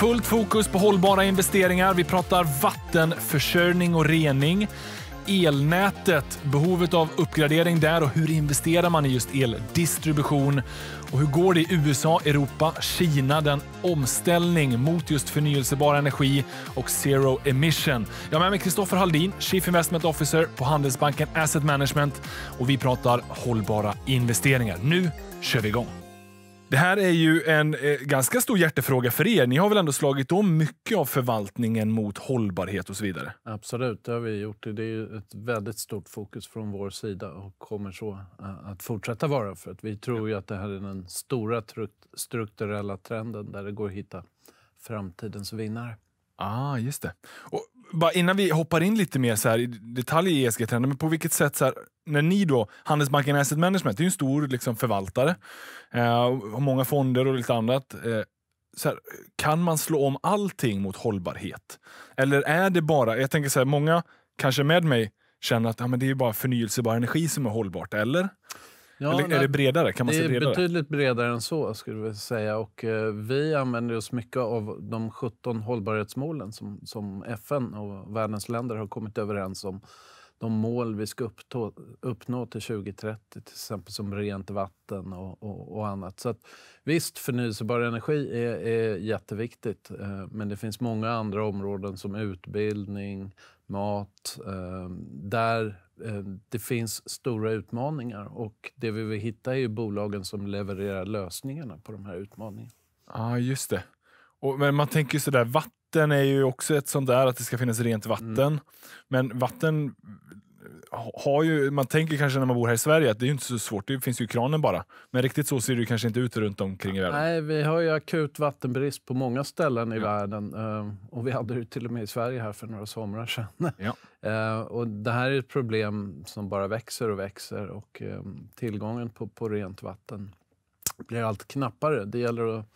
Fullt fokus på hållbara investeringar. Vi pratar vattenförsörjning och rening elnätet, behovet av uppgradering där och hur investerar man i just eldistribution? Och hur går det i USA, Europa, Kina, den omställning mot just förnyelsebar energi och zero emission? Jag har med mig Kristoffer Haldin, Chief Investment Officer på Handelsbanken Asset Management och vi pratar hållbara investeringar. Nu kör vi igång! Det här är ju en eh, ganska stor hjärtefråga för er. Ni har väl ändå slagit om mycket av förvaltningen mot hållbarhet och så vidare? Absolut, det har vi gjort. Det är ett väldigt stort fokus från vår sida och kommer så eh, att fortsätta vara. För att vi tror ju att det här är den stora strukturella trenden där det går att hitta framtidens vinnare. Ah, just det. Och bara innan vi hoppar in lite mer så här i detalj i ESG-trenden, men på vilket sätt, så här, när ni då, Handelsbanken Asset Management, det är ju en stor liksom, förvaltare, eh, och många fonder och lite annat. Eh, så här, kan man slå om allting mot hållbarhet? Eller är det bara, jag tänker så här, många kanske med mig känner att ja, men det är bara förnyelsebar energi som är hållbart, eller? Ja, Eller, nej, är det bredare? Kan man det är bredare? betydligt bredare än så. skulle jag säga. Och, eh, vi använder oss mycket av de 17 hållbarhetsmålen som, som FN och världens länder har kommit överens om. De mål vi ska upptå, uppnå till 2030, till exempel som rent vatten och, och, och annat. Så att, visst, förnyelsebar energi är, är jätteviktigt eh, men det finns många andra områden som utbildning, mat, eh, där Eh, det finns stora utmaningar och det vi vill hitta är ju bolagen som levererar lösningarna på de här utmaningarna. Ja, ah, just det. Och, men man tänker ju sådär, vatten är ju också ett sånt där att det ska finnas rent vatten. Mm. Men vatten har ju, man tänker kanske när man bor här i Sverige att det är inte så svårt, det finns ju kranen bara. Men riktigt så ser det kanske inte ut runt omkring i världen. Nej, vi har ju akut vattenbrist på många ställen i ja. världen. Eh, och vi hade det till och med i Sverige här för några somrar sedan. Ja. Eh, och det här är ett problem som bara växer och växer och eh, tillgången på, på rent vatten blir allt knappare. Det gäller att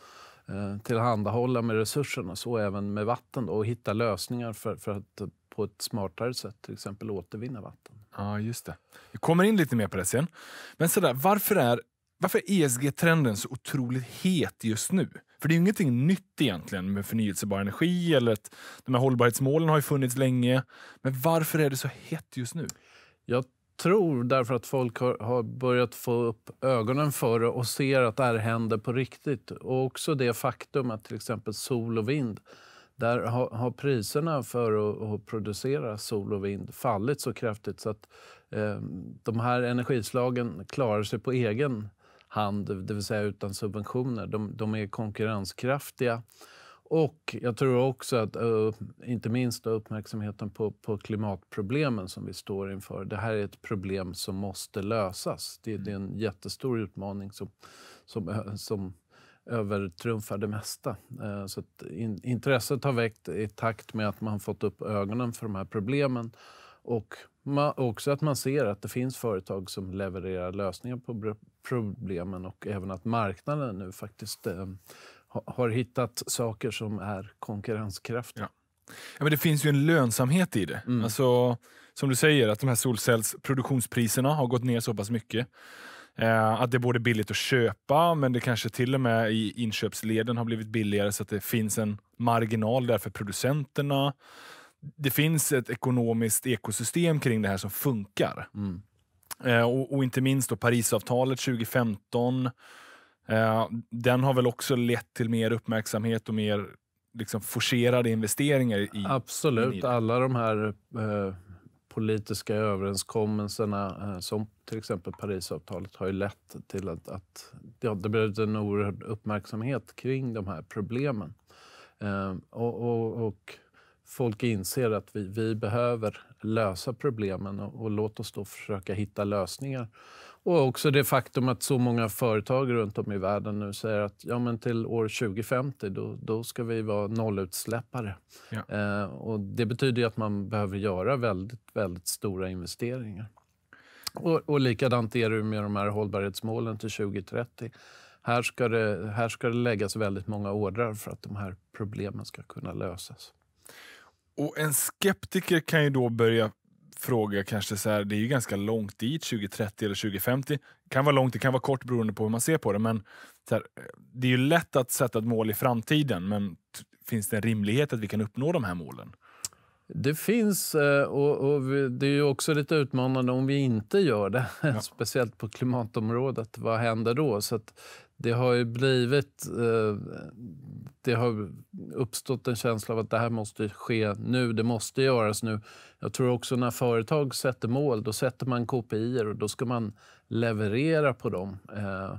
tillhandahålla med resurserna, så även med vatten då, och hitta lösningar för, för att på ett smartare sätt, till exempel återvinna vatten. Ja, just det. Vi kommer in lite mer på det sen. Men sådär, varför är, varför är ESG-trenden så otroligt het just nu? För det är ju ingenting nytt egentligen med förnyelsebar energi eller att de här hållbarhetsmålen har ju funnits länge. Men varför är det så hett just nu? Jag tror därför att folk har, börjat få upp ögonen för det och ser att det här händer på riktigt. Och också det faktum att till exempel sol och vind där har, har priserna för att, att, producera sol och vind fallit så kraftigt så att eh, de här energislagen klarar sig på egen hand, det vill säga utan subventioner. De, de är konkurrenskraftiga. Och jag tror också att, eh, inte minst uppmärksamheten på, på, klimatproblemen som vi står inför. Det här är ett problem som måste lösas. Det, det är mm. en jättestor utmaning som, som, eh, som övertrumfar det mesta. Eh, så in, intresset har väckt i takt med att man fått upp ögonen för de här problemen och också att man ser att det finns företag som levererar lösningar på problemen och även att marknaden nu faktiskt eh, har hittat saker som är konkurrenskraftiga. Ja. Ja, men det finns ju en lönsamhet i det. Mm. Alltså, som du säger, att de här solcellsproduktionspriserna har gått ner så pass mycket. Eh, att det är både billigt att köpa, men det kanske till och med i inköpsleden har blivit billigare så att det finns en marginal där för producenterna. Det finns ett ekonomiskt ekosystem kring det här som funkar. Mm. Eh, och, och, inte minst då Parisavtalet 2015. Eh, den har väl också lett till mer uppmärksamhet och mer liksom forcerade investeringar. i Absolut. I alla de här eh, politiska överenskommelserna eh, som till exempel Parisavtalet har ju lett till att, att ja, det blivit en oerhörd uppmärksamhet kring de här problemen. Eh, och, och, och, folk inser att vi, vi behöver lösa problemen och, och, låt oss då försöka hitta lösningar. Och också det faktum att så många företag runt om i världen nu säger att ja, men till år 2050 då, då ska vi vara nollutsläppare. Ja. Eh, och det betyder att man behöver göra väldigt, väldigt stora investeringar. Och, och likadant är det med de här hållbarhetsmålen till 2030. Här ska, det, här ska det läggas väldigt många ordrar för att de här problemen ska kunna lösas. Och En skeptiker kan ju då börja fråga kanske så här, det är ju ganska långt dit, 2030 eller 2050. Det kan vara långt, det kan vara kort beroende på hur man ser på det. Men här, det är ju lätt att sätta ett mål i framtiden, men finns det en rimlighet att vi kan uppnå de här målen? Det finns, eh, och, och det är också lite utmanande om vi inte gör det. Ja. Speciellt på klimatområdet. Vad händer då? Så det har blivit... Eh, det har uppstått en känsla av att det här måste ske nu, det måste göras nu. Jag tror också när företag sätter mål, då sätter man KPI och då ska man leverera på dem. Eh,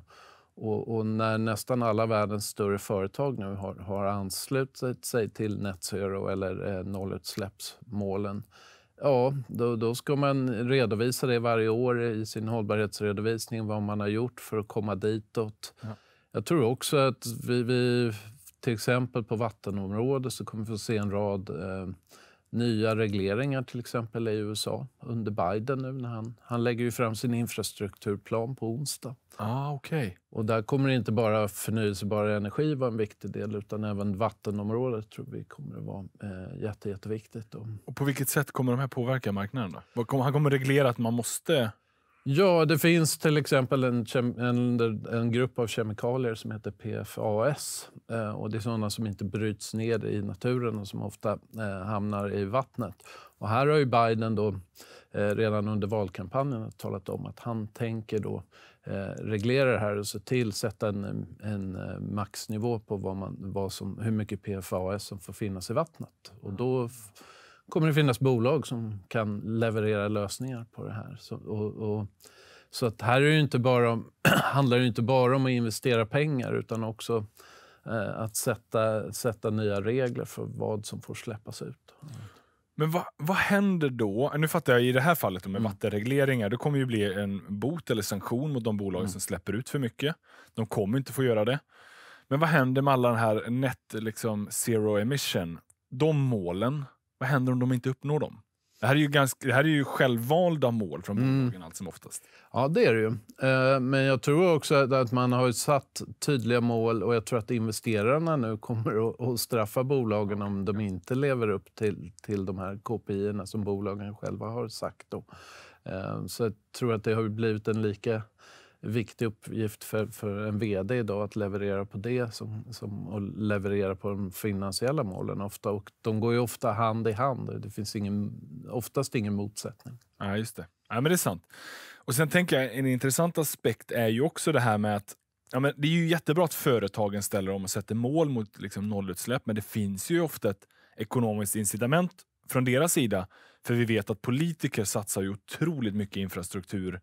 och, och, när nästan alla världens större företag nu har, har anslutit sig till net zero eller eh, nollutsläppsmålen, ja, då, då, ska man redovisa det varje år i sin hållbarhetsredovisning, vad man har gjort för att komma ditåt. Ja. Jag tror också att vi, vi, till exempel på vattenområdet så kommer vi få se en rad eh, nya regleringar till exempel i USA under Biden nu. När han, han lägger ju fram sin infrastrukturplan på onsdag. Ah, okay. Och där kommer inte bara förnyelsebar energi vara en viktig del utan även vattenområdet tror vi kommer att vara eh, jätte, jätteviktigt. Och på vilket sätt kommer de här påverka marknaden? Då? Han kommer reglera att man måste Ja, det finns till exempel en, en, en grupp av kemikalier som heter PFAS. Eh, och det är sådana som inte bryts ner i naturen och som ofta eh, hamnar i vattnet. Och här har ju Biden då, eh, redan under valkampanjen talat om att han tänker då, eh, reglera det här och se till, sätta en, en eh, maxnivå på vad man, vad som, hur mycket PFAS som får finnas i vattnet. Och då kommer det finnas bolag som kan leverera lösningar på det här. Så, och, och, så att här är det inte bara om, handlar det inte bara om att investera pengar utan också eh, att sätta, sätta nya regler för vad som får släppas ut. Men vad, vad händer då? Nu fattar jag i det här fallet med mm. vattenregleringar. Det kommer ju bli en bot eller sanktion mot de bolag mm. som släpper ut för mycket. De kommer inte få göra det. Men vad händer med alla den här net liksom, zero emission? De målen vad händer om de inte uppnår dem? Det här är ju, ganska, det här är ju självvalda mål från mm. bolagen mm. allt som oftast. Ja, det är det ju. Eh, men jag tror också att man har satt tydliga mål och jag tror att investerarna nu kommer att straffa bolagen om de inte lever upp till, till de här KPI som bolagen själva har sagt. Då. Eh, så jag tror att det har blivit en lika viktig uppgift för, för en vd idag att leverera på det som, som, och leverera på de finansiella målen. ofta. Och de går ju ofta hand i hand. Det finns ingen, oftast ingen motsättning. Ja, just det. Ja, men det är sant. Och sen tänker jag, en intressant aspekt är ju också det här med att Ja, men det är ju jättebra att företagen ställer om och sätter mål mot liksom, nollutsläpp, men det finns ju ofta ett ekonomiskt incitament från deras sida. För vi vet att politiker satsar ju otroligt mycket infrastruktur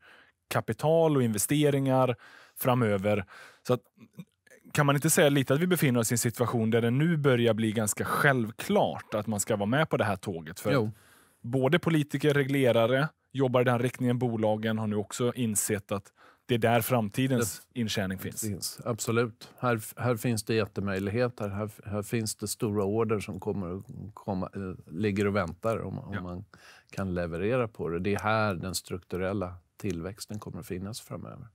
kapital och investeringar framöver. Så att, kan man inte säga lite att vi befinner oss i en situation där det nu börjar bli ganska självklart att man ska vara med på det här tåget? För både politiker, reglerare, jobbar i den riktningen, bolagen har nu också insett att det är där framtidens det, intjäning finns. finns. Absolut. Här, här finns det jättemöjligheter. Här, här finns det stora order som kommer, komma, eh, ligger och väntar om, om ja. man kan leverera på det. Det är här den strukturella tillväxten kommer att finnas framöver.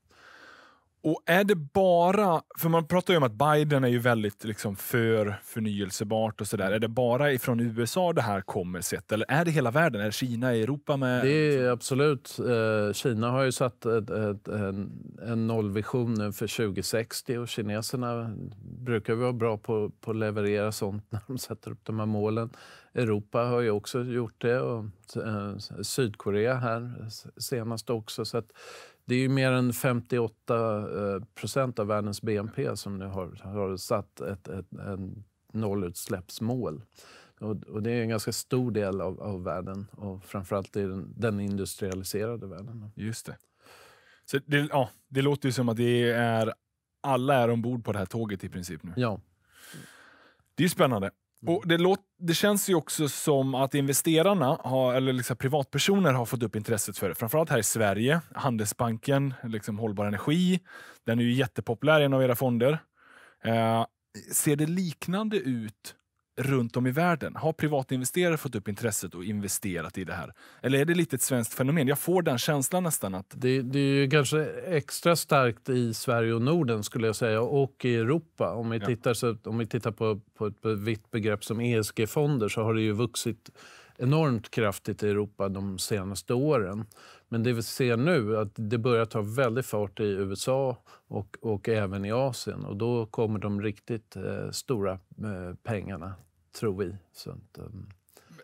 Och är det bara, för man pratar ju om att Biden är ju väldigt liksom för förnyelsebart och sådär. Är det bara ifrån USA det här kommer sett eller är det hela världen? Är Kina, Europa med? Det är absolut. Eh, Kina har ju satt en, nollvision nu för 2060 och kineserna brukar vara bra på, på att leverera sånt när de sätter upp de här målen. Europa har ju också gjort det och eh, Sydkorea här senast också. Så det är ju mer än 58 eh, procent av världens BNP som nu har, har satt ett, ett, ett nollutsläppsmål. Och, och, det är en ganska stor del av, av världen och framförallt i den, den industrialiserade världen. Just det. Så det, ja, det låter ju som att det är alla är ombord på det här tåget i princip nu. Ja. Det är spännande. Mm. Och det, låter, det känns ju också som att investerarna, har, eller liksom privatpersoner, har fått upp intresset för det. Framförallt här i Sverige. Handelsbanken, liksom Hållbar Energi. Den är ju jättepopulär i en av era fonder. Eh, ser det liknande ut runt om i världen? Har privatinvesterare fått upp intresset och investerat i det här? Eller är det lite ett svenskt fenomen? Jag får den känslan nästan. att... Det, det är kanske extra starkt i Sverige och Norden skulle jag säga, och i Europa. Om vi ja. tittar, så, om vi tittar på, på ett vitt begrepp som ESG-fonder så har det ju vuxit enormt kraftigt i Europa de senaste åren. Men det vi ser nu att det börjar ta väldigt fart i USA och, och även i Asien. Och Då kommer de riktigt eh, stora eh, pengarna tror vi. Så att, um...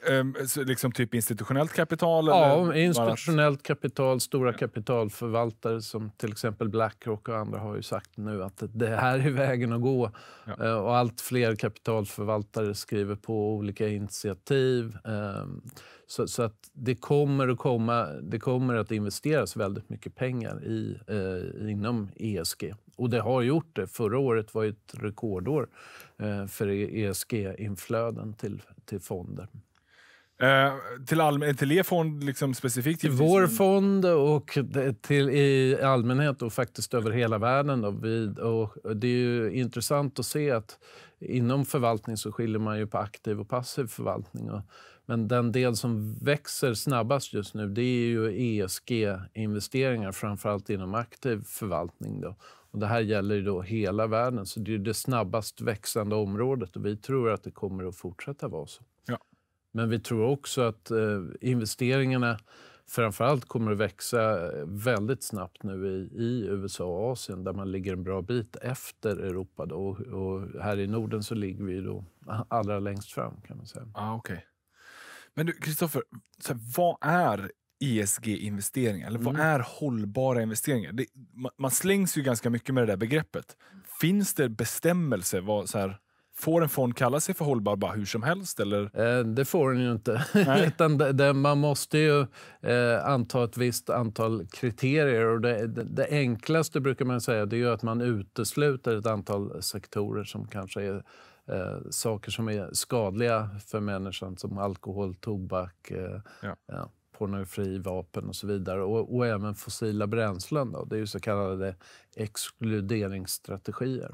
Um, liksom typ institutionellt kapital? Ja, institutionellt varat? kapital. Stora kapitalförvaltare som till exempel Blackrock och andra har ju sagt nu att det här är vägen att gå. Ja. Uh, och allt fler kapitalförvaltare skriver på olika initiativ. Um, så, så, att det kommer, att komma, det kommer att investeras väldigt mycket pengar i, uh, inom ESG. Och det har gjort det. Förra året var ett rekordår eh, för ESG-inflöden e till, till fonden. Eh, till, all, till er fond liksom specifikt? Till vår fond och till i allmänhet och faktiskt över hela världen. Då. Vi, och det är intressant att se att inom förvaltning så skiljer man ju på aktiv och passiv förvaltning. Och, men den del som växer snabbast just nu det är ju ESG-investeringar, framförallt inom aktiv förvaltning. Då. Och det här gäller då hela världen, så det är det snabbast växande området och vi tror att det kommer att fortsätta vara så. Ja. Men vi tror också att eh, investeringarna framför allt kommer att växa eh, väldigt snabbt nu i, i, USA och Asien där man ligger en bra bit efter Europa. Då. Och, och här i Norden så ligger vi då allra längst fram kan man säga. Ah, okay. Men du, Kristoffer, vad är ESG-investeringar? Eller mm. vad är hållbara investeringar? Det, man, man, slängs ju ganska mycket med det där begreppet. Finns det bestämmelser? Vad, så här, Får en fond kalla sig för hållbar bara hur som helst? Eller? Eh, det får den ju inte. Utan det, det, man måste ju eh, anta ett visst antal kriterier. Och det, det, det enklaste brukar man säga det är att man utesluter ett antal sektorer som kanske är Eh, saker som är skadliga för människan som alkohol, tobak. Eh, ja. Ja pornografi, vapen och så vidare. Och, och även fossila bränslen. Då. Det är ju så kallade exkluderingsstrategier.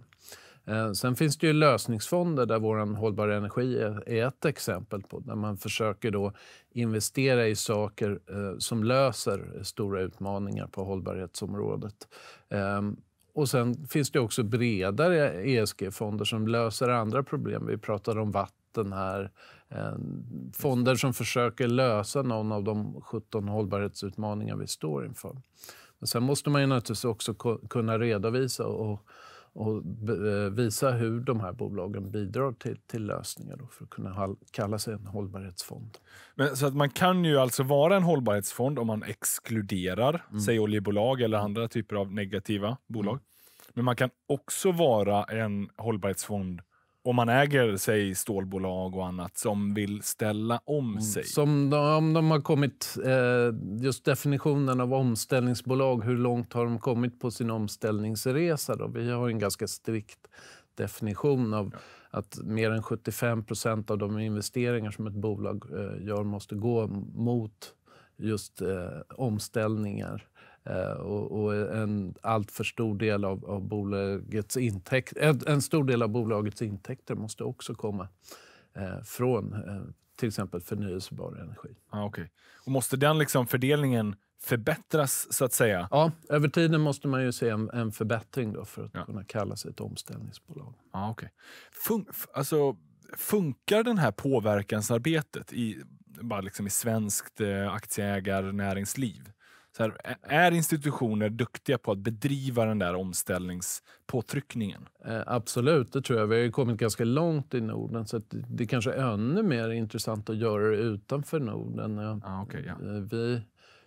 Eh, sen finns det ju lösningsfonder där vår hållbar energi är, ett exempel på. Där man försöker då investera i saker eh, som löser stora utmaningar på hållbarhetsområdet. Ehm, och sen finns det också bredare ESG-fonder som löser andra problem. Vi pratade om vatten här Ehm, fonder som försöker lösa någon av de 17 hållbarhetsutmaningar vi står inför. Men sen måste man ju naturligtvis också kunna redovisa och, och eh, visa hur de här bolagen bidrar till, till lösningar för att kunna kalla sig en hållbarhetsfond. Men, så att man kan ju alltså vara en hållbarhetsfond om man exkluderar mm. säg oljebolag eller andra typer av negativa bolag. Mm. Men man kan också vara en hållbarhetsfond om man äger, sig stålbolag och annat som vill ställa om mm. sig. Som de, om de har kommit... Eh, just definitionen av omställningsbolag, hur långt har de kommit på sin omställningsresa? Då? Vi har en ganska strikt definition av ja. att mer än 75 procent av de investeringar som ett bolag eh, gör måste gå mot just eh, omställningar. Eh, och, och, en allt för stor del av, av bolagets intäkter... en, stor del av bolagets intäkter måste också komma eh, från eh, till exempel förnyelsebar energi. Ah, okay. och måste den liksom fördelningen förbättras, så att säga? Ja, över tiden måste man ju se en, en förbättring då för att ja. kunna kalla sig ett omställningsbolag. Ah, okay. Fun alltså, funkar den här påverkansarbetet i, bara liksom i svenskt eh, aktieägarnäringsliv? här, är institutioner duktiga på att bedriva den där omställningspåtryckningen? Eh, absolut, det tror jag. Vi har ju kommit ganska långt i Norden så det, det kanske är ännu mer intressant att göra det utanför Norden. Eh, ah, okay, ja. Eh, vi,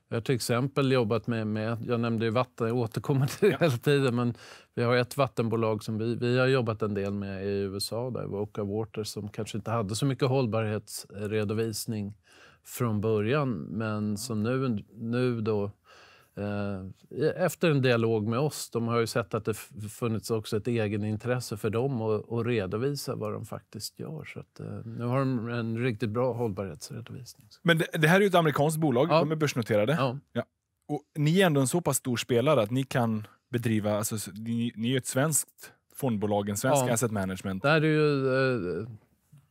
vi har till exempel jobbat med, med jag nämnde ju vatten, jag återkommer till det ja. hela tiden, men vi har ett vattenbolag som vi, vi har jobbat en del med i USA, där Voca Water, som kanske inte hade så mycket hållbarhetsredovisning från början, men som nu, nu då Eh, efter en dialog med oss. De har ju sett att det funnits också ett egenintresse för dem att redovisa vad de faktiskt gör. Så att, eh, nu har de en riktigt bra hållbarhetsredovisning. Men det, det här är ett amerikanskt bolag, ja. de är börsnoterade. Ja. ja. Och ni är ändå en så pass stor spelare att ni kan bedriva, alltså, ni, ni är ett svenskt fondbolag, en svensk ja. asset management. Det är ju, eh,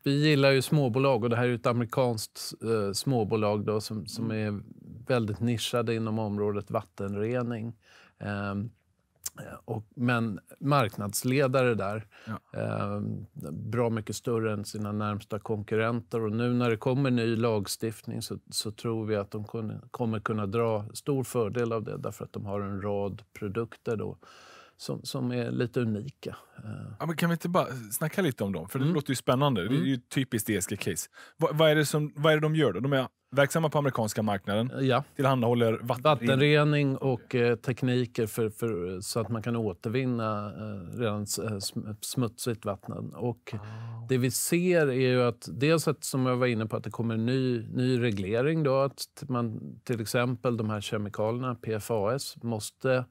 vi gillar ju småbolag och det här är ett amerikanskt småbolag då, som, som mm. är väldigt nischade inom området vattenrening. Ehm, och, men marknadsledare där, ja. eh, bra mycket större än sina närmsta konkurrenter. Och nu när det kommer ny lagstiftning så, så tror vi att de kun, kommer kunna dra stor fördel av det därför att de har en rad produkter då, som, som är lite unika. Eh. Ja, men kan vi inte bara snacka lite om dem? För det mm. låter ju spännande. Det är mm. ju typiskt ESG-case. Vad, vad, är det vad är det de gör? Då? De är verksamma på amerikanska marknaden, eh, ja. tillhandahåller vatten... vattenrening och eh, tekniker för, för, så att man kan återvinna eh, redan eh, smutsigt vatten. Och wow. Ah. Det vi ser är ju att dels att, som jag var inne på, att det kommer en ny, ny reglering. Då, att man, till exempel de här kemikalierna, PFAS, måste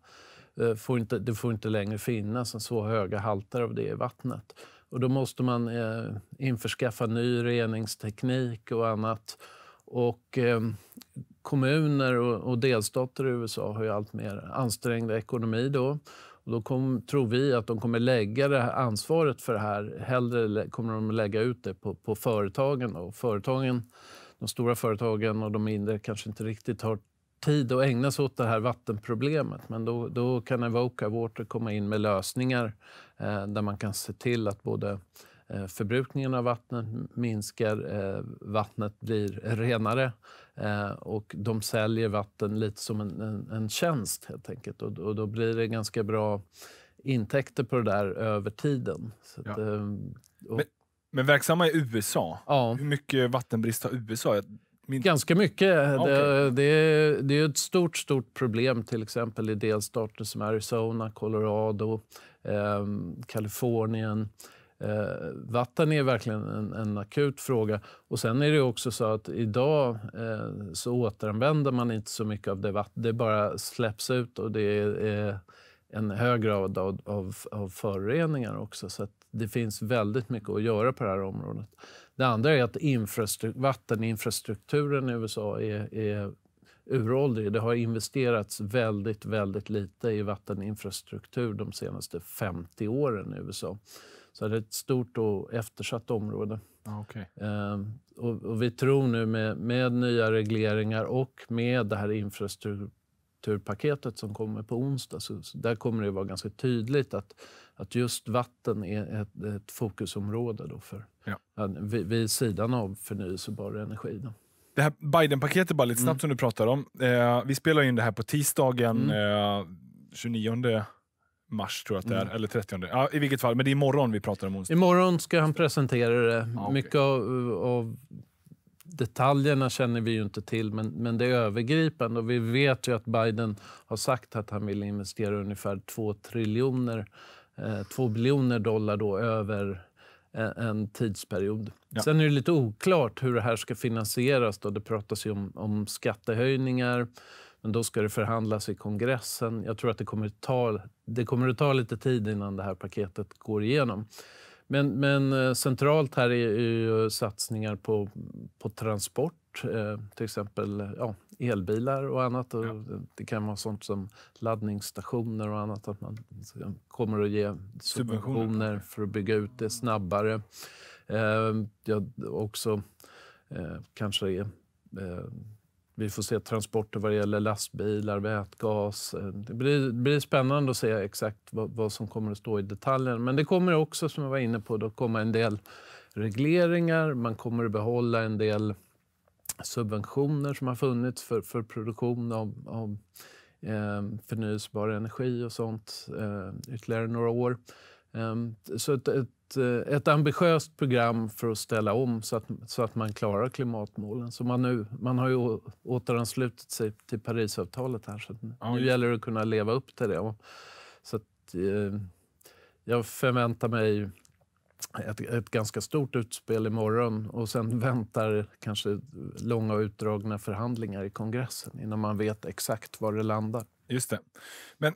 Eh, får inte, det får inte längre finnas så höga halter av det i vattnet. Och då måste man eh, införskaffa ny reningsteknik och annat. Och, eh, kommuner och, och, delstater i USA har ju allt mer ansträngd ekonomi då. Och då kom, tror vi att de kommer lägga det här ansvaret för det här, hellre kommer de lägga ut det på, på företagen. Då. Företagen de stora företagen och de mindre kanske inte riktigt har tid att ägna sig åt det här vattenproblemet. Men då, då kan Evoca Water komma in med lösningar eh, där man kan se till att både eh, förbrukningen av vattnet minskar, eh, vattnet blir renare eh, och de säljer vatten lite som en, en, en tjänst helt enkelt. Och, och, då blir det ganska bra intäkter på det där över tiden. Att, ja. Ehm, och, men, men verksamma i USA, ja. hur mycket vattenbrist har USA? Min... Ganska mycket. Okay. Det, det, det, är ett stort, stort problem till exempel i delstater som Arizona, Colorado, eh, Kalifornien. Eh, vatten är verkligen en, en, akut fråga. Och Sen är det också så att idag eh, så återanvänder man inte så mycket av det vattnet. Det bara släpps ut och det är eh, en hög grad av, av, av föroreningar också. Så det finns väldigt mycket att göra på det här området. Det andra är att infrastruktur, vatteninfrastrukturen i USA är, är uråldrig. Det har investerats väldigt, väldigt lite i vatteninfrastruktur de senaste 50 åren i USA. Så det är ett stort och eftersatt område. Okay. Ehm, och, och, vi tror nu med, med nya regleringar och med det här infrastrukturpaketet som kommer på onsdag, så där kommer det vara ganska tydligt att att just vatten är ett, ett fokusområde då för, ja. vid, vid sidan av förnyelsebar energi. Då. Det här Biden-paketet, bara lite snabbt mm. som du pratar om. Eh, vi spelar in det här på tisdagen mm. eh, 29 mars, tror jag att det är. Mm. Eller 30. Ja, I vilket fall, men det är imorgon vi pratar om onsdag. Imorgon ska han presentera det. Ah, okay. Mycket av, av, detaljerna känner vi ju inte till, men, men det är övergripande. Och vi vet ju att Biden har sagt att han vill investera ungefär 2 triljoner 2 eh, biljoner dollar då över eh, en tidsperiod. Ja. Sen är det lite oklart hur det här ska finansieras. Då. Det pratas ju om, om skattehöjningar, men då ska det förhandlas i kongressen. Jag tror att det kommer, ta, det kommer att ta lite tid innan det här paketet går igenom. Men, men eh, centralt här är ju satsningar på, på transport, eh, till exempel ja, elbilar och annat. Och ja. Det kan vara sånt som laddningsstationer och annat. Att man kommer att ge subventioner för att bygga ut det snabbare. Eh, Jag också kanske är vi får se transporter vad det gäller lastbilar, vätgas. Eh, det blir, blir spännande att se exakt vad, vad, som kommer att stå i detaljerna. Men det kommer också, som jag var inne på, då komma en del regleringar. Man kommer att behålla en del subventioner som har funnits för, för produktion av, av eh, förnyelsebar energi och sånt eh, ytterligare några år. Eh, så ett, ett eh, Eh, ett, ambitiöst program för att ställa om så att, så att man klarar klimatmålen. Så man, nu, man har ju återanslutit sig till Parisavtalet här, så nu ja, gäller det att kunna leva upp till det. Så att, eh, jag förväntar mig ett, ett, ganska stort utspel imorgon och sen väntar kanske långa och utdragna förhandlingar i kongressen innan man vet exakt var det landar. Just det. Men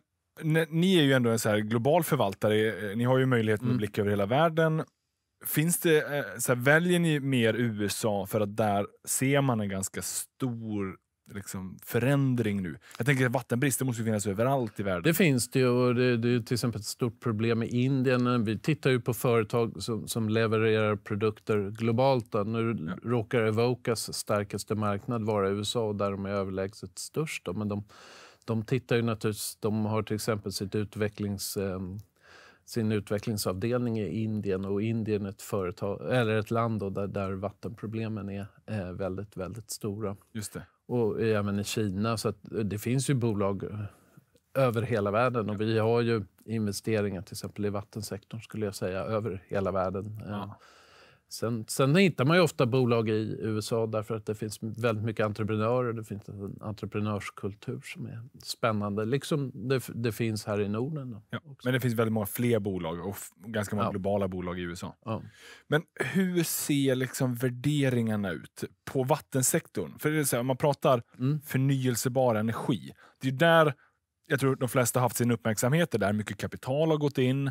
ni är ju ändå en så global förvaltare. Eh, ni har ju möjlighet med mm. blick över hela världen. Finns det, eh, så här, väljer ni mer USA för att där ser man en ganska stor liksom, förändring nu? Jag tänker vattenbrist det måste finnas överallt i världen. Det finns det och det, det är till exempel ett stort problem i Indien. Vi tittar ju på företag som, som levererar produkter globalt. Då. Nu ja. råkar Evocas starkaste marknad vara USA och där de är överlägset störst. Då. Men de, de tittar ju naturligtvis, de har till exempel sitt utvecklings, ehm, sin utvecklingsavdelning i Indien och Indien är ett, företag, eller ett land då, där, där vattenproblemen är, eh, väldigt, väldigt stora. Just det. Och även i Kina, så eh, det finns ju bolag eh, över hela världen och vi har ju investeringar till exempel i vattensektorn skulle jag säga, över hela världen. Ja. Sen, sen hittar man ju ofta bolag i USA därför att det finns väldigt mycket entreprenörer. Det finns en entreprenörskultur som är spännande, liksom det, det finns här i Norden. Ja, men det finns väldigt många fler bolag och ganska många ja. globala bolag i USA. Ja. Men hur ser liksom värderingarna ut på vattensektorn? För det är om man pratar mm. förnyelsebar energi, det är där jag tror de flesta haft sin uppmärksamhet. Det är där mycket kapital har gått in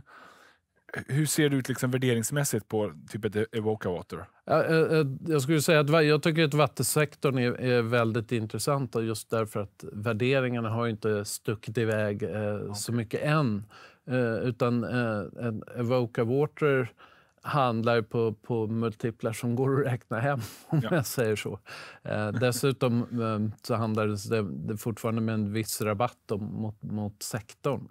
hur ser du ut liksom värderingsmässigt på typ ett Evoca Water? Eh, eh, jag skulle säga att jag tycker att vattensektorn är, väldigt intressant just därför att värderingarna har inte stuckit iväg eh, okay. så mycket än. Eh, utan Evoca Water handlar på, på multiplar som går att räkna hem, om ja. jag säger så. dessutom så handlar det, fortfarande med en viss rabatt mot, mot sektorn.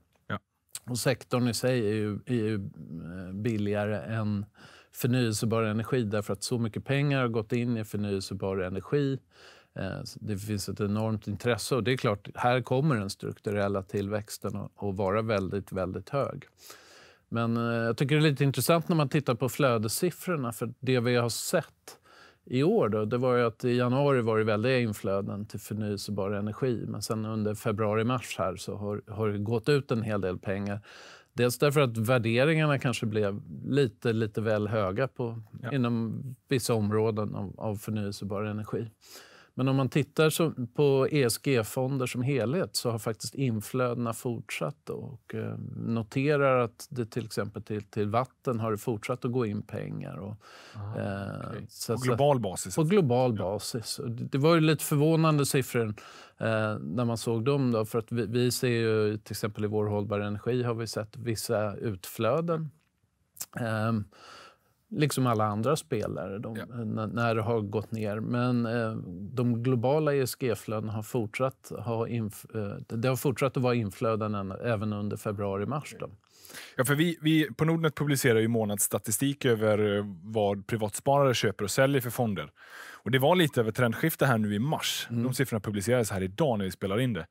Och sektorn i sig är ju, är ju eh, billigare än förnyelsebar energi därför att så mycket pengar har gått in i förnyelsebar energi. Eh, det finns ett enormt intresse och det är klart, här kommer den strukturella tillväxten att vara väldigt, väldigt hög. Men eh, jag tycker det är lite intressant när man tittar på flödessiffrorna för det vi har sett i år då, det var ju att i januari var det väldiga inflöden till förnyelsebar energi. Men sen under februari-mars här så har, har det gått ut en hel del pengar. Dels därför att värderingarna kanske blev lite, lite väl höga på, ja. inom vissa områden av, av förnyelsebar energi. Men om man tittar på ESG-fonder som helhet så har faktiskt inflödena fortsatt. Och eh, noterar att det till exempel till, till vatten har det fortsatt att gå in pengar. Och, Aha, eh, okay. så, på global basis? På global basis. Det var ju lite förvånande siffror eh, när man såg dem. Då, för att vi, vi, ser ju, till exempel i vår hållbara energi har vi sett vissa utflöden. Eh, liksom alla andra spelare, de, ja. Eh, när det har gått ner. Men eh, de globala ESG-flödena har fortsatt, ha eh, har fortsatt att vara inflöden även under februari-mars. Ja, för vi, vi på Nordnet publicerar ju månadsstatistik över eh, vad privatsparare köper och säljer för fonder. Och Det var lite av ett trendskifte här nu i mars. Mm. De siffrorna publicerades här idag när vi spelar in det.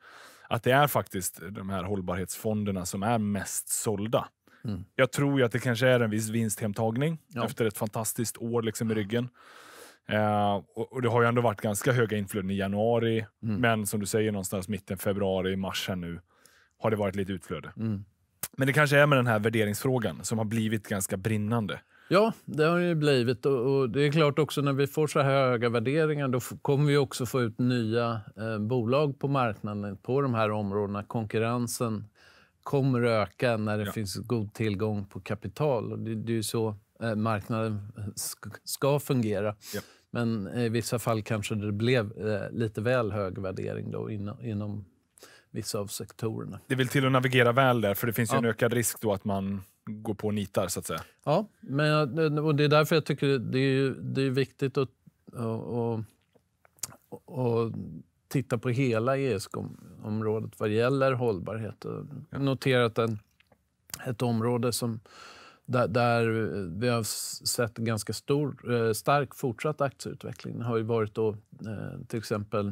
Att det är faktiskt de här hållbarhetsfonderna som är mest sålda. Mm. Jag tror ju att det kanske är en viss vinsthemtagning ja. efter ett fantastiskt år liksom i mm. ryggen. Eh, och, och, Det har ju ändå varit ganska höga inflöden i januari, mm. men som du säger någonstans mitten februari, mars här nu har det varit lite utflöde. Mm. Men det kanske är med den här värderingsfrågan som har blivit ganska brinnande. Ja, det har det blivit. Och, det är klart också när vi får så här höga värderingar då kommer vi också få ut nya eh, bolag på marknaden på de här områdena. Konkurrensen kommer att öka när det ja. finns god tillgång på kapital. Och det, det är så eh, marknaden ska fungera. Ja. Men i vissa fall kanske det blev eh, lite väl hög värdering då inom, vissa av sektorerna. Det vill till att navigera väl där, för det finns ja. en ökad risk då att man går på nitar, så att säga. Ja, men jag, och det är därför jag tycker det är, det är viktigt att och, och, och titta på hela ESG-området vad gäller hållbarhet. Jag har noterat en, ett område som, där, där, vi har sett en ganska stor, eh, stark fortsatt aktieutveckling Det har ju varit då, eh, till exempel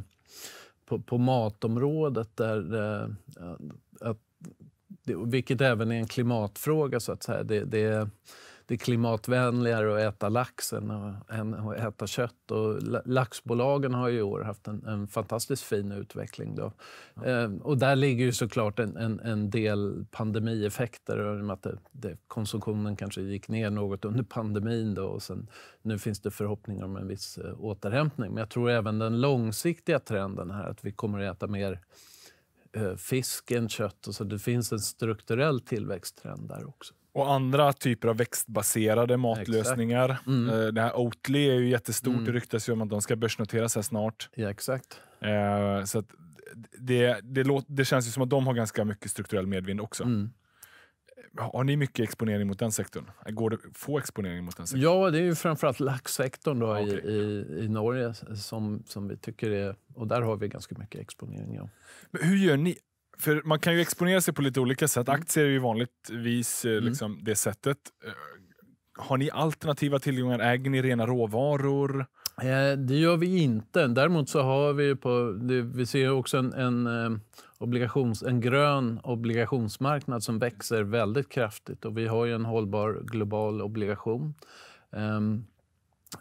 på, på matområdet där eh, att, vilket även är en klimatfråga. så att säga. Det, det, det är klimatvänligare att äta lax än att äta kött. Och laxbolagen har i år haft en, en fantastiskt fin utveckling. Då. Ja. Ehm, och där ligger ju såklart en, en, en del pandemieffekter och med att det, det, konsumtionen kanske gick ner något under pandemin. Då, och sen, nu finns det förhoppningar om en viss eh, återhämtning. Men jag tror även den långsiktiga trenden här, att vi kommer att äta mer eh, fisk än kött. Och så det finns en strukturell tillväxttrend där också och andra typer av växtbaserade matlösningar. Mm. Eh, det här Oatly är ju jättestort. Mm. Det ryktas ju om att de ska börsnoteras här snart. Ja, exakt. Eh, så det, det, låter, det känns ju som att de har ganska mycket strukturell medvind också. Mm. Har ni mycket exponering mot den sektorn? Går det få exponering mot den sektorn? Ja, det är ju framförallt laxsektorn då okay. i, i, i, Norge som, som vi tycker är... Och där har vi ganska mycket exponering. Ja. Men hur gör ni? För man kan ju exponera sig på lite olika sätt. Mm. Aktier är ju vanligtvis eh, mm. liksom, mm. det sättet. Eh, har ni alternativa tillgångar? Äger ni rena råvaror? Eh, det gör vi inte. Däremot så har vi på, det, vi ser också en, en, eh, obligations, en grön obligationsmarknad som växer väldigt kraftigt. Och vi har ju en hållbar global obligation. Ehm,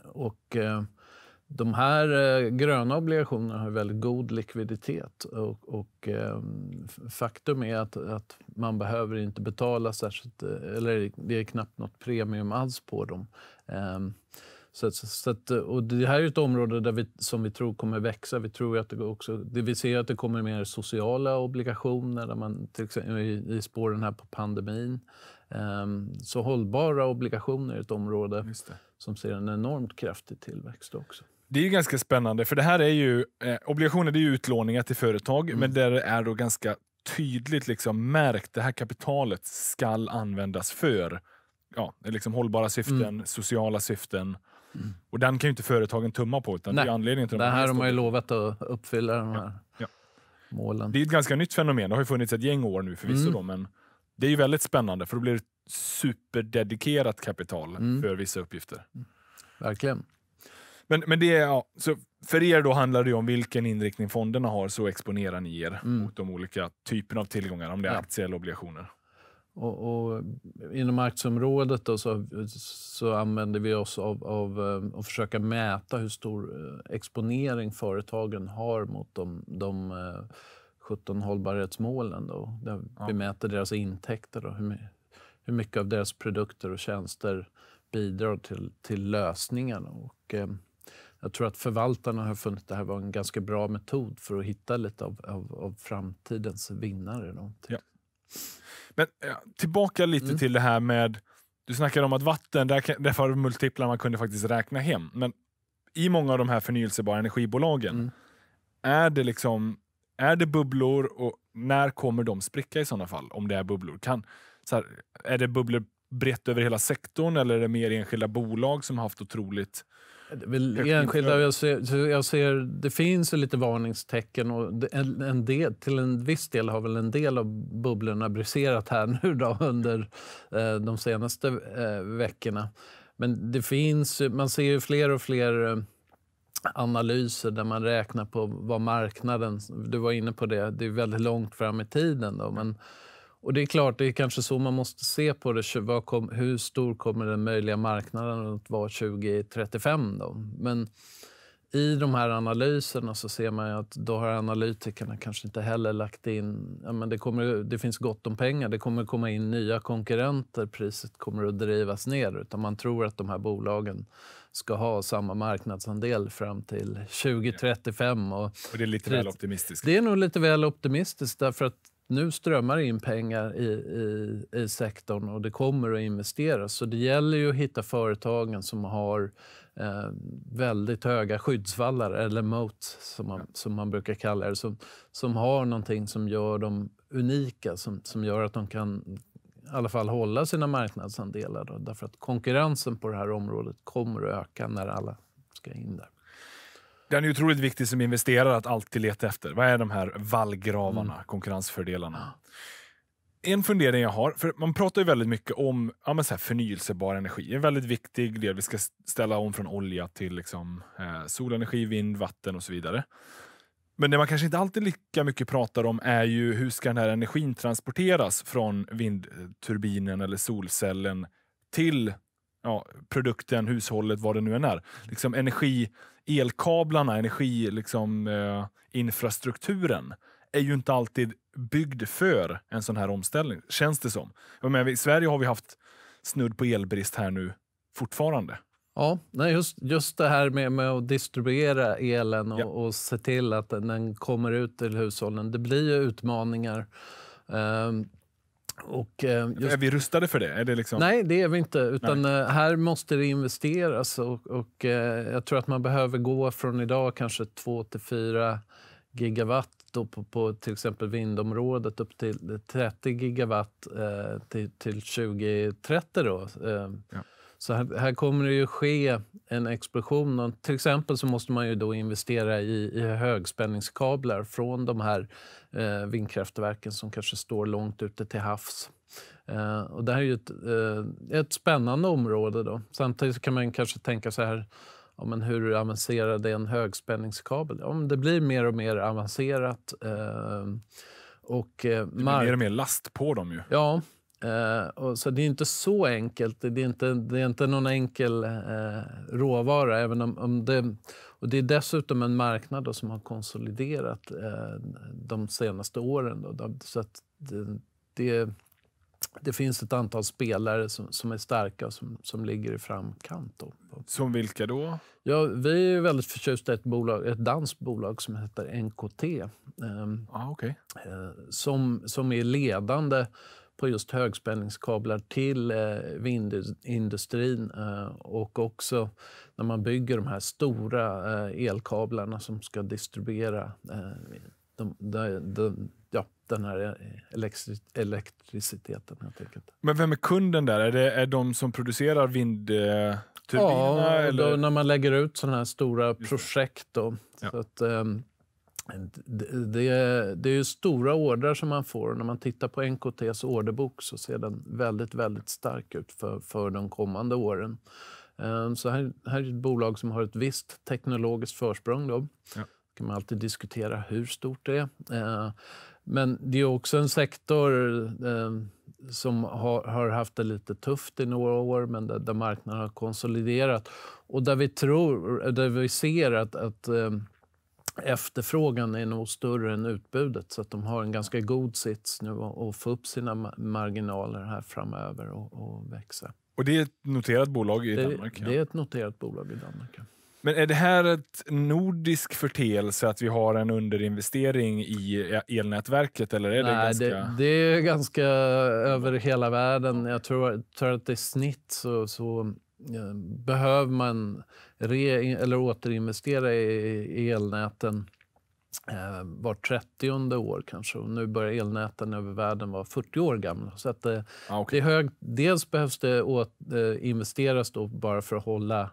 eh, och de här eh, gröna obligationerna har väldigt god likviditet och, och ehm, faktum är att, att, man behöver inte betala särskilt, eh, eller det är knappt något premium alls på dem. Ehm, så, så, så att, och det här är ett område där vi, som vi tror kommer växa. Vi, tror att det också, det vi ser att det kommer mer sociala obligationer där man, till exempel, i, i spåren här på pandemin. Um, så hållbara obligationer är ett område som ser en enormt kraftig tillväxt också. Det är ju ganska spännande, för det här är ju eh, obligationer det är utlåningar till företag, mm. men där det är då ganska tydligt liksom märkt det här kapitalet ska användas för ja, liksom hållbara syften, mm. sociala syften. Mm. Och den kan ju inte företagen tumma på. Utan det är anledningen till det här, här de har ju lovat att uppfylla de här ja. Ja. målen. Det är ett ganska nytt fenomen. Det har ju funnits ett gäng år nu förvisso, mm. då, men det är ju väldigt spännande för då blir det superdedikerat kapital mm. för vissa uppgifter. Verkligen. Men, men det, ja, så för er då handlar det om vilken inriktning fonderna har, så exponerar ni er mm. mot de olika typerna av tillgångar, om det är ja. aktier eller obligationer. Och, och, inom aktieområdet då så, så använder vi oss av, av, eh, att försöka mäta hur stor eh, exponering företagen har mot de, de 17 eh, hållbarhetsmålen. Då. Där ja. Vi mäter deras intäkter och hur, hur, mycket av deras produkter och tjänster bidrar till, till lösningarna. Och, jag tror att förvaltarna har funnit det här var en ganska bra metod för att hitta lite av, av, av framtidens vinnare. Då, typ. ja. Men tillbaka lite mm. till det här med, du snackade om att vatten, där, där var multiplar man kunde faktiskt räkna hem. Men i många av de här förnyelsebara energibolagen, mm. är det liksom är det bubblor och när kommer de spricka i sådana fall? Om det är bubblor. Kan, så här, är det bubblor brett över hela sektorn eller är det mer enskilda bolag som har haft otroligt Väl enskilda, jag ser, jag ser, det finns ju lite varningstecken och en, en, del, till en viss del har väl en del av bubblorna briserat här nu då under eh, de senaste eh, veckorna. Men det finns, man ser ju fler och fler eh, analyser där man räknar på vad marknaden... Du var inne på det, det är väldigt långt fram i tiden. Då, men och det är klart, det är kanske så man måste se på det. hur stor kommer den möjliga marknaden att vara 2035 då? Men i de här analyserna så ser man att då har analytikerna kanske inte heller lagt in... Ja men det, kommer, det finns gott om pengar, det kommer komma in nya konkurrenter, priset kommer att drivas ner. Utan man tror att de här bolagen ska ha samma marknadsandel fram till 2035. Och, och det är lite väl optimistiskt? Det är nog lite väl optimistiskt därför att nu strömmar det in pengar i, i, i sektorn och det kommer att investeras. Så det gäller ju att hitta företagen som har eh, väldigt höga skyddsvallar, eller moats som man, som man brukar kalla det, som, som har någonting som gör dem unika, som, som gör att de kan i alla fall hålla sina marknadsandelar. Då, därför att konkurrensen på det här området kommer att öka när alla ska in där. Den är otroligt viktig som investerare att alltid leta efter. Vad är de här vallgravarna, mm. konkurrensfördelarna? En fundering jag har, för man pratar ju väldigt mycket om ja, så här förnyelsebar energi. En väldigt viktig del. Vi ska ställa om från olja till liksom, eh, solenergi, vind, vatten och så vidare. Men det man kanske inte alltid lika mycket pratar om är ju hur ska den här energin transporteras från vindturbinen eller solcellen till ja, produkten, hushållet, vad det nu än är. Liksom energi, elkablarna, energiinfrastrukturen liksom, eh, infrastrukturen är ju inte alltid byggd för en sån här omställning, känns det som. Jag I Sverige har vi haft snudd på elbrist här nu fortfarande. Ja, just, just det här med, med att distribuera elen och, ja. och se till att den kommer ut till hushållen. Det blir ju utmaningar. Um, och, just, eh, är vi rustade för det? Är det liksom... Nej, det är vi inte. Utan eh, Här måste det investeras. Och, och, eh, jag tror att man behöver gå från idag kanske 2 till 4 gigawatt då på, på, till exempel vindområdet upp till 30 gigawatt eh, till, till 2030. Då. Eh, ja. Så här, här, kommer det ju ske en explosion. Och till exempel så måste man ju då investera i, i högspänningskablar från de här eh, vindkraftverken som kanske står långt ute till havs. Eh, och det här är ju ett, eh, ett spännande område. Då. Samtidigt kan man kanske tänka så här Ja, men hur avancerad är en högspänningskabel? Ja, det blir mer och mer avancerat. Eh, och, eh, det blir mer och mer last på dem ju. Ja, Uh, så det är inte så enkelt. Det är inte, det är inte någon enkel uh, råvara. Även om, om det, och det är dessutom en marknad då, som har konsoliderat uh, de senaste åren. Då, så det, det, det, finns ett antal spelare som, som är starka och som, som ligger i framkant. Då. Som vilka då? Ja, vi är väldigt förtjusta i ett, bolag, ett danskt bolag som heter NKT. Um, ehm, ah, okay. som, som är ledande på just högspänningskablar till eh, vindindustrin eh, och också när man bygger de här stora eh, elkablarna som ska distribuera de, de, de, ja, den här elektri elektriciteten. Helt enkelt. Men vem är kunden där? Är det är de som producerar vindturbinerna? Ja, eller? när man lägger ut sådana här stora projekt. Då, ja. så att, ehm, det, det, är stora ordrar som man får. När man tittar på NKTs orderbok så ser den väldigt, väldigt stark ut för, för de kommande åren. Ehm, så här, här är ett bolag som har ett visst teknologiskt försprång. Då. Ja. kan man alltid diskutera hur stort det är. Ehm, men det är också en sektor ehm, som har, har haft det lite tufft i några år, men där, där marknaden har konsoliderat. Och där vi tror, där vi ser att, att efterfrågan är nog större än utbudet så att de har en ganska god sits nu att få upp sina marginaler här framöver och, och växa. Och det är ett noterat bolag i det, Danmark? Ja. Det är ett noterat bolag i Danmark. Ja. Men är det här ett nordisk förteelse att vi har en underinvestering i elnätverket? Eller är det, Nej, ganska... det, det är ganska över hela världen. Jag tror, tror att i snitt så, så Eh, behöver man re eller återinvestera i elnäten eh, var 30 år kanske. Och nu börjar elnäten över världen vara 40 år gamla. Så att det, eh, ah, okay. det är hög, dels behövs det åt, eh, investeras då bara för att hålla,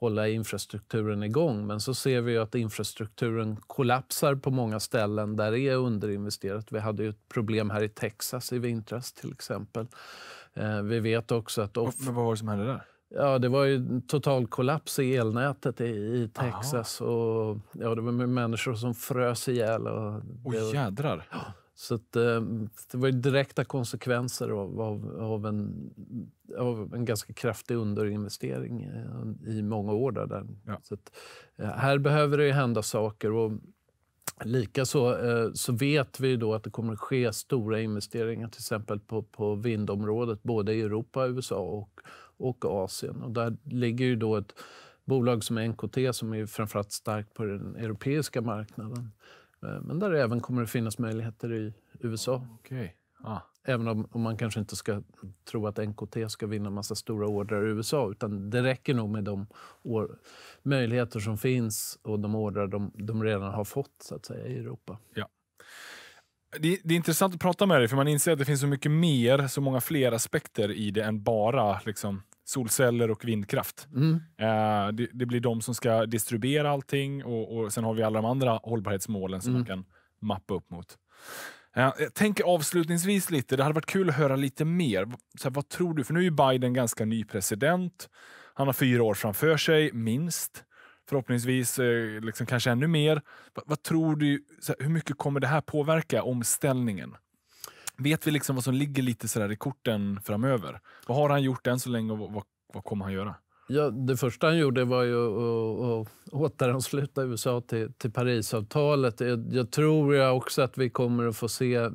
hålla infrastrukturen igång. Men så ser vi att infrastrukturen kollapsar på många ställen där det är underinvesterat. Vi hade ju ett problem här i Texas i vintras till exempel. Eh, vi vet också att... Off- Men vad var det som hände där? Ja, det var ju total kollaps i elnätet i, i Texas. Och, ja, det var människor som frös ihjäl. Och det, oh, jädrar! så att, eh, det var direkta konsekvenser av, av, av, en, av en ganska kraftig underinvestering eh, i många år. Där. Ja. Så att, eh, här behöver det hända saker. Och, Likaså så vet vi då att det kommer att ske stora investeringar till exempel på, på vindområdet både i Europa, USA och, och Asien. Och där ligger ju då ett bolag som NKT som är framförallt starkt på den europeiska marknaden. Eh, men där även kommer det finnas möjligheter i USA. Okay. Ah. Även om, om, man kanske inte ska tro att NKT ska vinna massa stora ordrar i USA. utan Det räcker nog med de år, möjligheter som finns och de ordrar de, de redan har fått så att säga, i Europa. Ja. Det, det, är intressant att prata med dig, för man inser att det finns så mycket mer, så många fler aspekter i det än bara liksom, solceller och vindkraft. Mm. Eh, det, det, blir de som ska distribuera allting och, och sen har vi alla de andra hållbarhetsmålen som mm. man kan mappa upp mot. Eh, jag tänker avslutningsvis lite, det hade varit kul att höra lite mer. Så här, vad tror du? För nu är Biden ganska ny president. Han har fyra år framför sig, minst. Förhoppningsvis eh, liksom kanske ännu mer. Va, vad tror du? Här, hur mycket kommer det här påverka omställningen? Vet vi liksom vad som ligger lite sådär i korten framöver? Vad har han gjort än så länge och vad, vad kommer han göra? Ja, det första han gjorde var ju att, att återansluta USA till, till Parisavtalet. Jag, jag tror jag också att vi kommer att få se eh,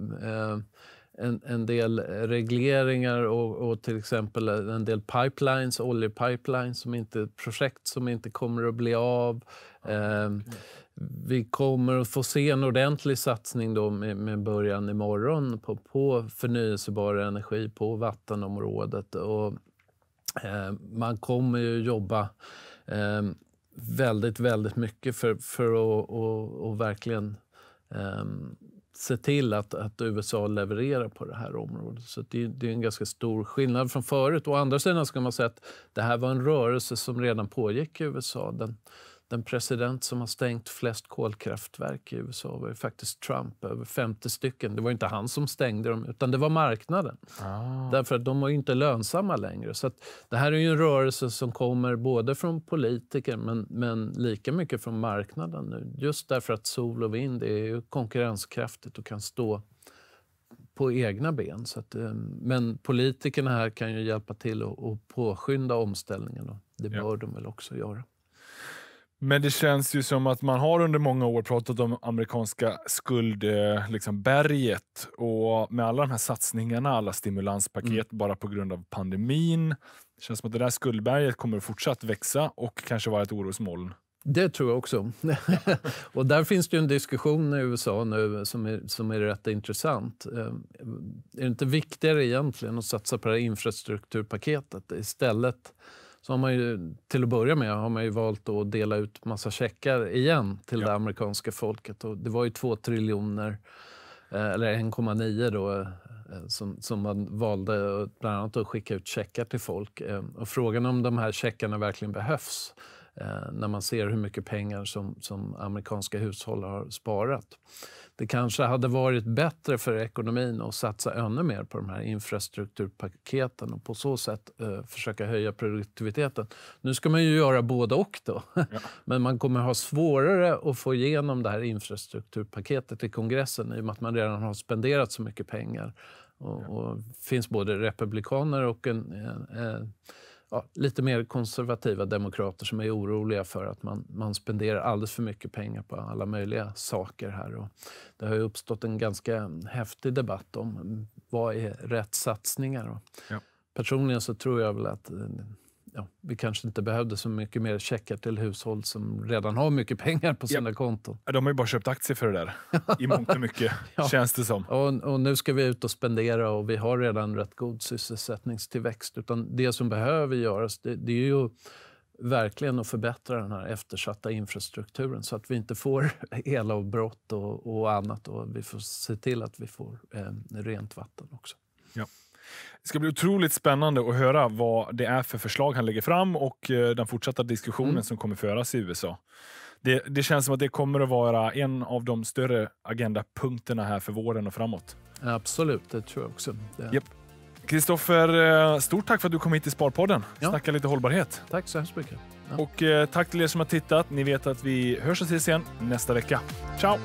en, en, del regleringar och, och, till exempel en del pipelines, oljepipelines, som inte, projekt som inte kommer att bli av. Eh, vi kommer att få se en ordentlig satsning då med, med början imorgon på, på förnyelsebar energi, på vattenområdet. Och, eh, man kommer ju jobba eh, väldigt, väldigt mycket för, för att och, och verkligen eh, se till att, att USA levererar på det här området. Så det, det, är en ganska stor skillnad från förut. Å andra sidan ska man säga att det här var en rörelse som redan pågick i USA. Den, den president som har stängt flest kolkraftverk i USA var ju faktiskt Trump, över 50 stycken. Det var inte han som stängde dem, utan det var marknaden. Ah. Därför att de var inte lönsamma längre. Så det här är ju en rörelse som kommer både från politiker men, men lika mycket från marknaden nu. Just därför att sol och vind är konkurrenskraftigt och kan stå på egna ben. Så att, eh, men politikerna här kan ju hjälpa till att påskynda omställningen och det bör ja. de väl också göra. Men det känns ju som att man har under många år pratat om amerikanska skuldberget eh, liksom och med alla de här satsningarna, alla stimulanspaket mm. bara på grund av pandemin. Det känns som att det där skuldberget kommer att fortsatt växa och kanske vara ett orosmoln. Det tror jag också. och där finns det en diskussion i USA nu som är, som är rätt intressant. Eh, är det inte viktigare egentligen att satsa på det infrastrukturpaketet istället så har man ju, till att börja med har man ju valt att dela ut massa checkar igen till ja. det amerikanska folket. Och det var ju två triljoner, eh, eller 1,9 då, eh, eh, som, som man valde bland annat att skicka ut checkar till folk. Och frågan om de här checkarna verkligen behövs eh, när man ser hur mycket pengar som, som amerikanska hushåll har sparat. Det kanske hade varit bättre för ekonomin att satsa ännu mer på de här infrastrukturpaketen och på så sätt eh, försöka höja produktiviteten. Nu ska man ju göra både och då, ja. men man kommer ha svårare att få igenom det här infrastrukturpaketet i kongressen i och med att man redan har spenderat så mycket pengar. Och, och finns både republikaner och en, en, en ja, lite mer konservativa demokrater som är oroliga för att man, man spenderar alldeles för mycket pengar på alla möjliga saker här. Och det har uppstått en ganska häftig debatt om vad är rätt satsningar? Ja. Personligen så tror jag väl att eh, ja, vi kanske inte behövde så mycket mer checkar till hushåll som redan har mycket pengar på sina yep. konton. De har ju bara köpt aktier för det där, i mångt och mycket, ja. känns det som. Och, och, nu ska vi ut och spendera och vi har redan rätt god sysselsättningstillväxt. Utan det som behöver göras, det, det är ju verkligen att förbättra den här eftersatta infrastrukturen så att vi inte får elavbrott och, och annat. Och vi får se till att vi får eh, rent vatten också. Ja. Det ska bli otroligt spännande att höra vad det är för förslag han lägger fram och eh, den fortsatta diskussionen mm. som kommer föras i USA. Det, det, känns som att det kommer att vara en av de större agendapunkterna här för våren och framåt. Absolut, det tror jag också. Kristoffer, yep. Eh, stort tack för att du kom hit till Sparpodden. Ja. snackade lite hållbarhet. Tack så hemskt mycket. Ja. Och eh, tack till er som har tittat. Ni vet att vi hörs och ses igen nästa vecka. Ciao!